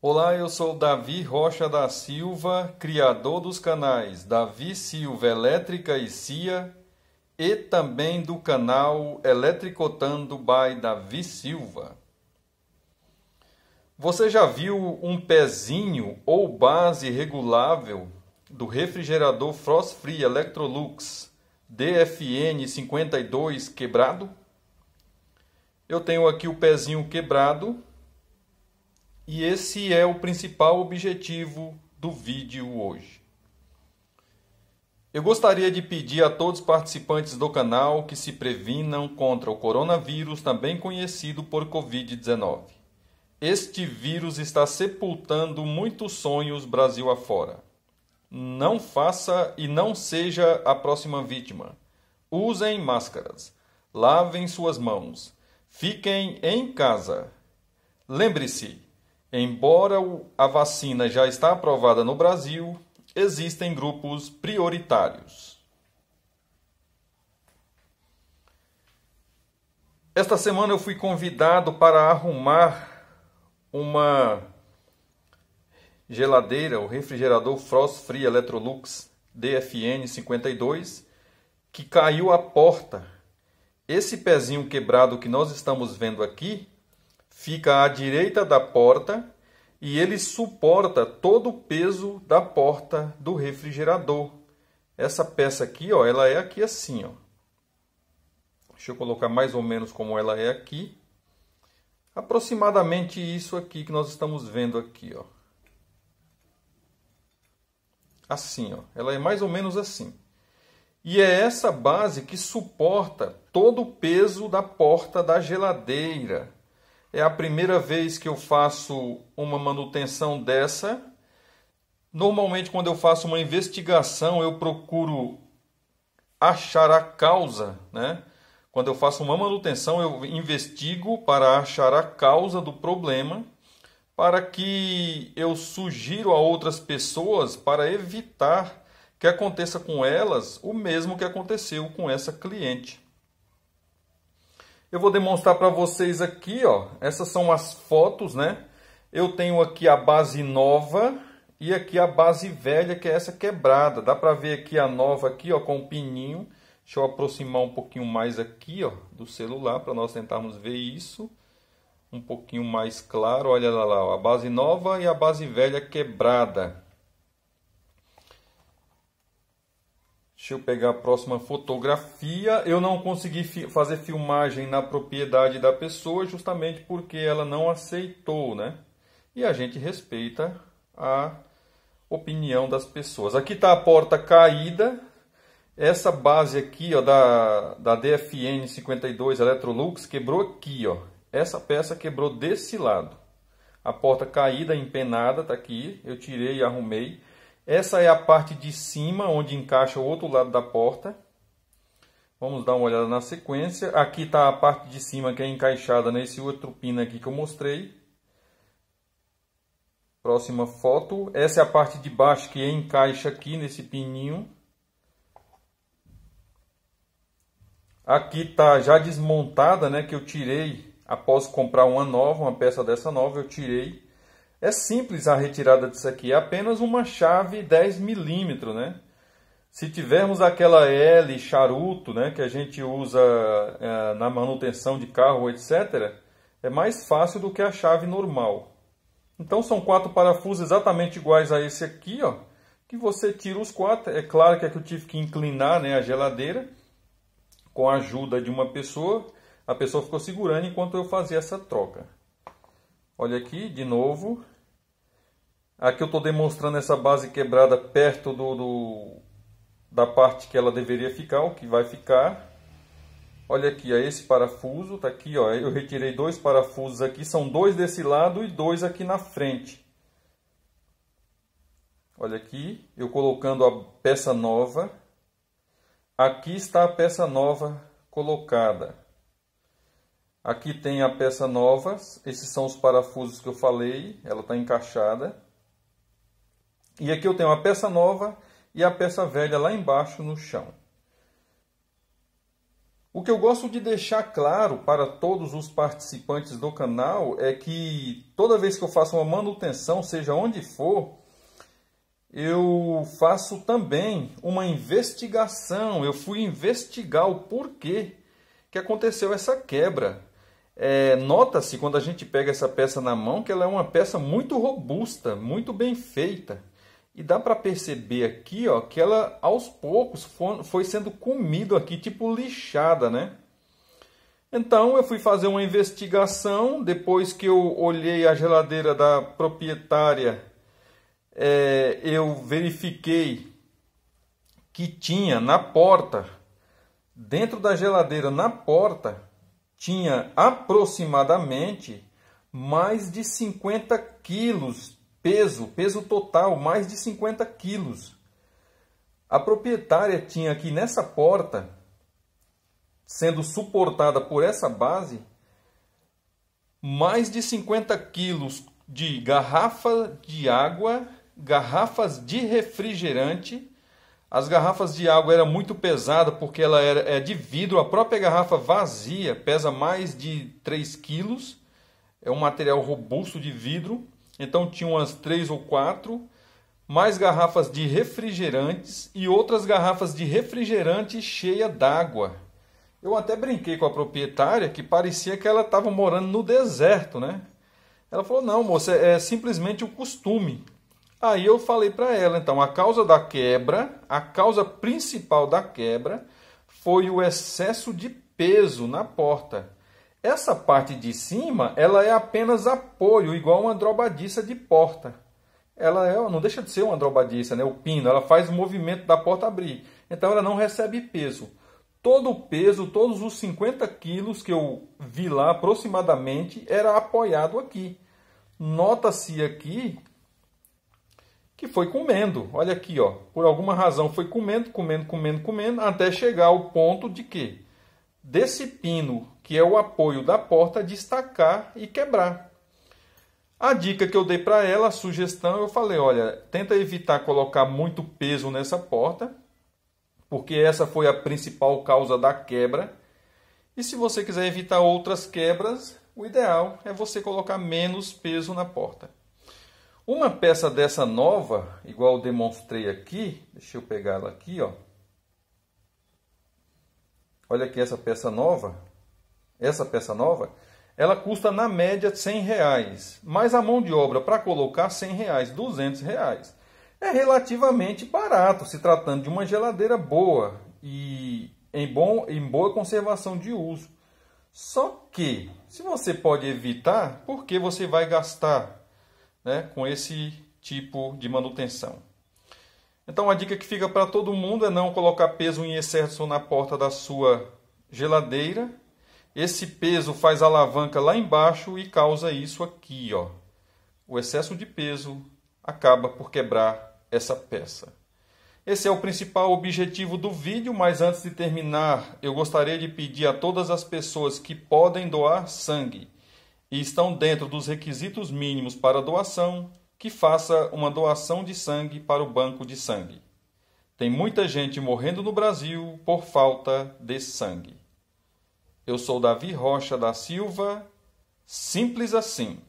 Olá, eu sou Davi Rocha da Silva, criador dos canais Davi Silva Elétrica e Cia e também do canal Eletricotando by Davi Silva. Você já viu um pezinho ou base regulável do refrigerador Frost Free Electrolux DFN 52 quebrado? Eu tenho aqui o pezinho quebrado e esse é o principal objetivo do vídeo hoje. Eu gostaria de pedir a todos os participantes do canal que se previnam contra o coronavírus, também conhecido por Covid-19. Este vírus está sepultando muitos sonhos Brasil afora. Não faça e não seja a próxima vítima. Usem máscaras, lavem suas mãos, fiquem em casa. Lembre-se, Embora a vacina já está aprovada no Brasil, existem grupos prioritários. Esta semana eu fui convidado para arrumar uma geladeira, o refrigerador Frost Free Electrolux DFN 52, que caiu a porta. Esse pezinho quebrado que nós estamos vendo aqui fica à direita da porta e ele suporta todo o peso da porta do refrigerador. Essa peça aqui, ó, ela é aqui assim, ó. Deixa eu colocar mais ou menos como ela é aqui. Aproximadamente isso aqui que nós estamos vendo aqui, ó. Assim, ó. Ela é mais ou menos assim. E é essa base que suporta todo o peso da porta da geladeira, é a primeira vez que eu faço uma manutenção dessa. Normalmente, quando eu faço uma investigação, eu procuro achar a causa, né? Quando eu faço uma manutenção, eu investigo para achar a causa do problema, para que eu sugiro a outras pessoas para evitar que aconteça com elas o mesmo que aconteceu com essa cliente. Eu vou demonstrar para vocês aqui, ó. Essas são as fotos, né? Eu tenho aqui a base nova e aqui a base velha, que é essa quebrada. Dá para ver aqui a nova aqui, ó, com o pininho. Deixa eu aproximar um pouquinho mais aqui, ó, do celular para nós tentarmos ver isso um pouquinho mais claro. Olha lá, lá ó, a base nova e a base velha quebrada. Deixa eu pegar a próxima fotografia. Eu não consegui fi fazer filmagem na propriedade da pessoa justamente porque ela não aceitou, né? E a gente respeita a opinião das pessoas. Aqui está a porta caída. Essa base aqui ó, da, da DFN 52 Electrolux quebrou aqui. ó. Essa peça quebrou desse lado. A porta caída, empenada, tá aqui. Eu tirei e arrumei. Essa é a parte de cima onde encaixa o outro lado da porta. Vamos dar uma olhada na sequência. Aqui está a parte de cima que é encaixada nesse outro pino aqui que eu mostrei. Próxima foto. Essa é a parte de baixo que encaixa aqui nesse pininho. Aqui está já desmontada, né, que eu tirei após comprar uma nova, uma peça dessa nova, eu tirei é simples a retirada disso aqui, é apenas uma chave 10 milímetros, né? Se tivermos aquela L charuto, né, que a gente usa é, na manutenção de carro, etc., é mais fácil do que a chave normal. Então são quatro parafusos exatamente iguais a esse aqui, ó, que você tira os quatro. É claro que aqui é eu tive que inclinar né, a geladeira com a ajuda de uma pessoa. A pessoa ficou segurando enquanto eu fazia essa troca. Olha aqui, de novo. Aqui eu estou demonstrando essa base quebrada perto do, do, da parte que ela deveria ficar, o que vai ficar. Olha aqui, ó, esse parafuso está aqui, ó, eu retirei dois parafusos aqui, são dois desse lado e dois aqui na frente. Olha aqui, eu colocando a peça nova. Aqui está a peça nova colocada. Aqui tem a peça nova, esses são os parafusos que eu falei, ela está encaixada. E aqui eu tenho a peça nova e a peça velha lá embaixo no chão. O que eu gosto de deixar claro para todos os participantes do canal é que toda vez que eu faço uma manutenção, seja onde for, eu faço também uma investigação. Eu fui investigar o porquê que aconteceu essa quebra é, nota-se quando a gente pega essa peça na mão que ela é uma peça muito robusta, muito bem feita. E dá para perceber aqui ó, que ela aos poucos foi sendo comida aqui, tipo lixada, né? Então eu fui fazer uma investigação, depois que eu olhei a geladeira da proprietária, é, eu verifiquei que tinha na porta, dentro da geladeira, na porta, tinha aproximadamente mais de 50 quilos, peso, peso total, mais de 50 quilos. A proprietária tinha aqui nessa porta, sendo suportada por essa base, mais de 50 quilos de garrafa de água, garrafas de refrigerante as garrafas de água era muito pesada porque ela era, é de vidro. A própria garrafa vazia pesa mais de 3 quilos. É um material robusto de vidro. Então tinha umas 3 ou 4. Mais garrafas de refrigerantes e outras garrafas de refrigerante cheia d'água. Eu até brinquei com a proprietária que parecia que ela estava morando no deserto, né? Ela falou: não, moça, é, é simplesmente o costume. Aí eu falei para ela, então, a causa da quebra, a causa principal da quebra foi o excesso de peso na porta. Essa parte de cima, ela é apenas apoio, igual uma drobadiça de porta. Ela é, não deixa de ser uma drobadiça, né? O pino, ela faz o movimento da porta abrir. Então ela não recebe peso. Todo o peso, todos os 50 quilos que eu vi lá aproximadamente, era apoiado aqui. Nota-se aqui que foi comendo. Olha aqui, ó, por alguma razão foi comendo, comendo, comendo, comendo, até chegar ao ponto de que desse pino, que é o apoio da porta, destacar e quebrar. A dica que eu dei para ela, a sugestão, eu falei, olha, tenta evitar colocar muito peso nessa porta, porque essa foi a principal causa da quebra. E se você quiser evitar outras quebras, o ideal é você colocar menos peso na porta. Uma peça dessa nova, igual demonstrei aqui, deixa eu pegar ela aqui, ó. Olha aqui essa peça nova, essa peça nova, ela custa na média 100 reais, mas a mão de obra para colocar 100 reais, 200 reais. É relativamente barato, se tratando de uma geladeira boa e em, bom, em boa conservação de uso. Só que, se você pode evitar, porque você vai gastar né, com esse tipo de manutenção. Então a dica que fica para todo mundo é não colocar peso em excesso na porta da sua geladeira. Esse peso faz alavanca lá embaixo e causa isso aqui, ó. O excesso de peso acaba por quebrar essa peça. Esse é o principal objetivo do vídeo, mas antes de terminar, eu gostaria de pedir a todas as pessoas que podem doar sangue e estão dentro dos requisitos mínimos para doação, que faça uma doação de sangue para o banco de sangue. Tem muita gente morrendo no Brasil por falta de sangue. Eu sou Davi Rocha da Silva, simples assim.